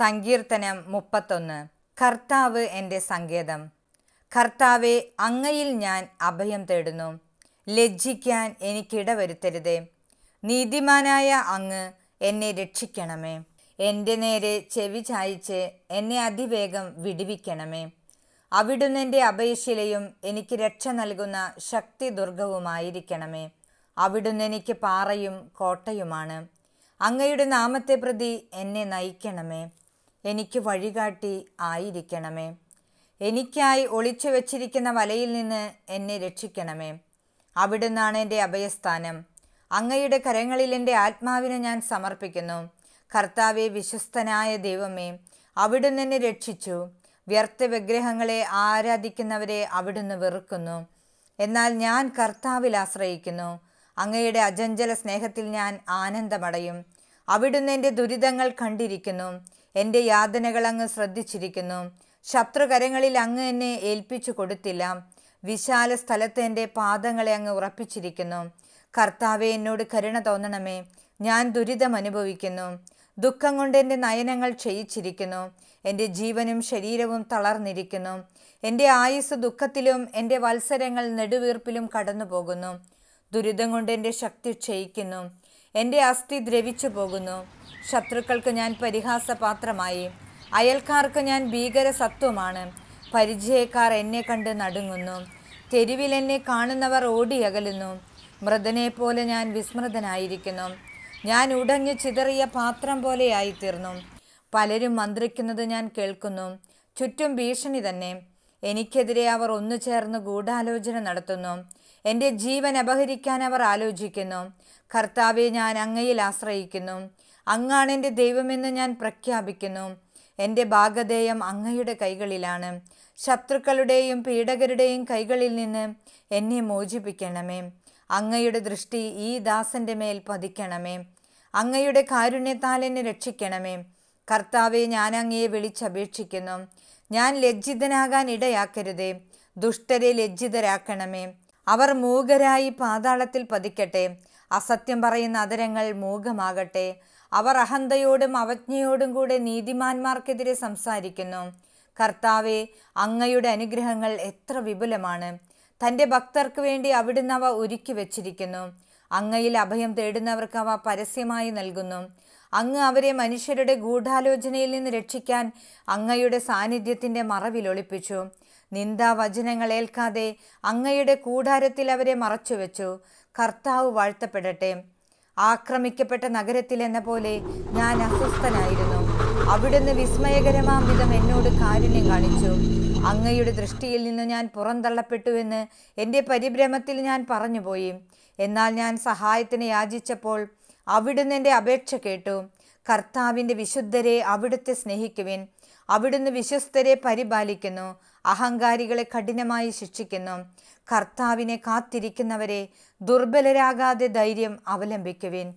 സങ്കീർത്തനം മുപ്പത്തൊന്ന് കർത്താവ് എൻ്റെ സങ്കേതം കർത്താവെ അങ്ങയിൽ ഞാൻ അഭയം തേടുന്നു ലജ്ജിക്കാൻ എനിക്കിട വരുത്തരുതേ നീതിമാനായ അങ്ങ് എന്നെ രക്ഷിക്കണമേ എൻ്റെ നേരെ ചെവി ചായച്ച് എന്നെ അതിവേഗം വിടുവിക്കണമേ അവിടുന്നെൻ്റെ എൻ്റെ എനിക്ക് രക്ഷ നൽകുന്ന ശക്തി ദുർഗവുമായിരിക്കണമേ അവിടുന്ന് എനിക്ക് പാറയും കോട്ടയുമാണ് അങ്ങയുടെ നാമത്തെ പ്രതി എന്നെ നയിക്കണമേ എനിക്ക് വഴികാട്ടി ആയിരിക്കണമേ എനിക്കായി ഒളിച്ചു വച്ചിരിക്കുന്ന വലയിൽ നിന്ന് എന്നെ രക്ഷിക്കണമേ അവിടുന്നാണ് എൻ്റെ അഭയസ്ഥാനം അങ്ങയുടെ കരങ്ങളിൽ എൻ്റെ ആത്മാവിനെ ഞാൻ സമർപ്പിക്കുന്നു കർത്താവെ വിശ്വസ്തനായ ദൈവമേ അവിടുന്ന് എന്നെ രക്ഷിച്ചു വ്യർത്ഥ വിഗ്രഹങ്ങളെ ആരാധിക്കുന്നവരെ അവിടുന്ന് വെറുക്കുന്നു എന്നാൽ ഞാൻ കർത്താവിൽ ആശ്രയിക്കുന്നു അങ്ങയുടെ അജഞ്ചല സ്നേഹത്തിൽ ഞാൻ ആനന്ദമടയും അവിടുന്ന് എൻ്റെ ദുരിതങ്ങൾ കണ്ടിരിക്കുന്നു എൻ്റെ യാതനകൾ അങ്ങ് ശ്രദ്ധിച്ചിരിക്കുന്നു ശത്രുകരങ്ങളിൽ അങ്ങ് എന്നെ ഏൽപ്പിച്ചു കൊടുത്തില്ല വിശാല സ്ഥലത്ത് എൻ്റെ പാദങ്ങളെ അങ്ങ് ഉറപ്പിച്ചിരിക്കുന്നു കർത്താവെ എന്നോട് കരുണ തോന്നണമേ ഞാൻ ദുരിതം അനുഭവിക്കുന്നു ദുഃഖം കൊണ്ട് എൻ്റെ നയനങ്ങൾ ക്ഷയിച്ചിരിക്കുന്നു എൻ്റെ ജീവനും ശരീരവും തളർന്നിരിക്കുന്നു എൻ്റെ ആയുസ് ദുഃഖത്തിലും എൻ്റെ വത്സരങ്ങൾ നെടുവീർപ്പിലും കടന്നു പോകുന്നു ദുരിതം കൊണ്ട് എൻ്റെ ശക്തി ക്ഷയിക്കുന്നു എൻ്റെ അസ്ഥി ദ്രവിച്ചു പോകുന്നു ശത്രുക്കൾക്ക് ഞാൻ പരിഹാസപാത്രമായി അയൽക്കാർക്ക് ഞാൻ ഭീകര സത്വമാണ് പരിചയക്കാർ എന്നെ കണ്ട് നടുങ്ങുന്നു തെരുവിൽ എന്നെ കാണുന്നവർ ഓടിയകലുന്നു മൃതനെ പോലെ ഞാൻ വിസ്മൃതനായിരിക്കുന്നു ഞാൻ ഉടഞ്ഞു ചിതറിയ പാത്രം പോലെയായിത്തീർന്നു പലരും മന്ത്രിക്കുന്നത് ഞാൻ കേൾക്കുന്നു ചുറ്റും ഭീഷണി തന്നെ എനിക്കെതിരെ അവർ ഒന്നു ചേർന്ന് ഗൂഢാലോചന നടത്തുന്നു എൻ്റെ ജീവൻ അപഹരിക്കാൻ അവർ ആലോചിക്കുന്നു കർത്താവെ ഞാൻ അങ്ങയിൽ ആശ്രയിക്കുന്നു അങ്ങാണ് എൻ്റെ ദൈവമെന്ന് ഞാൻ പ്രഖ്യാപിക്കുന്നു എൻ്റെ ഭാഗധേയം അങ്ങയുടെ കൈകളിലാണ് ശത്രുക്കളുടെയും പീഡകരുടെയും കൈകളിൽ നിന്ന് എന്നെ മോചിപ്പിക്കണമേ അങ്ങയുടെ ദൃഷ്ടി ഈ ദാസൻ്റെ മേൽ പതിക്കണമേ അങ്ങയുടെ കാരുണ്യത്താൽ എന്നെ രക്ഷിക്കണമേ കർത്താവെ ഞാൻ അങ്ങയെ വിളിച്ചപേക്ഷിക്കുന്നു ഞാൻ ലജ്ജിതനാകാൻ ഇടയാക്കരുതേ ദുഷ്ടരെ ലജ്ജിതരാക്കണമേ അവർ മൂകരായി പാതാളത്തിൽ പതിക്കട്ടെ അസത്യം പറയുന്ന അതരങ്ങൾ മൂകമാകട്ടെ അവർ അഹന്തയോടും അവജ്ഞയോടും കൂടെ നീതിമാന്മാർക്കെതിരെ സംസാരിക്കുന്നു കർത്താവെ അങ്ങയുടെ അനുഗ്രഹങ്ങൾ എത്ര വിപുലമാണ് തൻ്റെ ഭക്തർക്ക് വേണ്ടി അവിടുന്ന് അവ ഒരുക്കി വച്ചിരിക്കുന്നു അങ്ങയിൽ അഭയം തേടുന്നവർക്ക് അവ പരസ്യമായി നൽകുന്നു അങ്ങ് അവരെ മനുഷ്യരുടെ ഗൂഢാലോചനയിൽ നിന്ന് രക്ഷിക്കാൻ അങ്ങയുടെ സാന്നിധ്യത്തിൻ്റെ മറവിൽ ഒളിപ്പിച്ചു നിന്ദാവചനങ്ങൾ ഏൽക്കാതെ അങ്ങയുടെ കൂടാരത്തിൽ അവരെ മറച്ചുവെച്ചു കർത്താവ് വാഴ്ത്തപ്പെടട്ടെ ആക്രമിക്കപ്പെട്ട നഗരത്തിൽ എന്ന പോലെ ഞാൻ അസ്വസ്ഥനായിരുന്നു അവിടുന്ന് വിസ്മയകരമാം വിധം എന്നോട് കാരുണ്യം കാണിച്ചു അങ്ങയുടെ ദൃഷ്ടിയിൽ നിന്ന് ഞാൻ പുറന്തള്ളപ്പെട്ടുവെന്ന് എൻ്റെ പരിഭ്രമത്തിൽ ഞാൻ പറഞ്ഞുപോയി എന്നാൽ ഞാൻ സഹായത്തിന് യാചിച്ചപ്പോൾ അവിടുന്ന് എൻ്റെ അപേക്ഷ കേട്ടു കർത്താവിൻ്റെ വിശുദ്ധരെ അവിടുത്തെ സ്നേഹിക്കുവിൻ അവിടുന്ന് വിശ്വസ്തരെ പരിപാലിക്കുന്നു അഹങ്കാരികളെ കഠിനമായി ശിക്ഷിക്കുന്നു കർത്താവിനെ കാത്തിരിക്കുന്നവരെ ദുർബലരാകാതെ ധൈര്യം അവലംബിക്കുവിൻ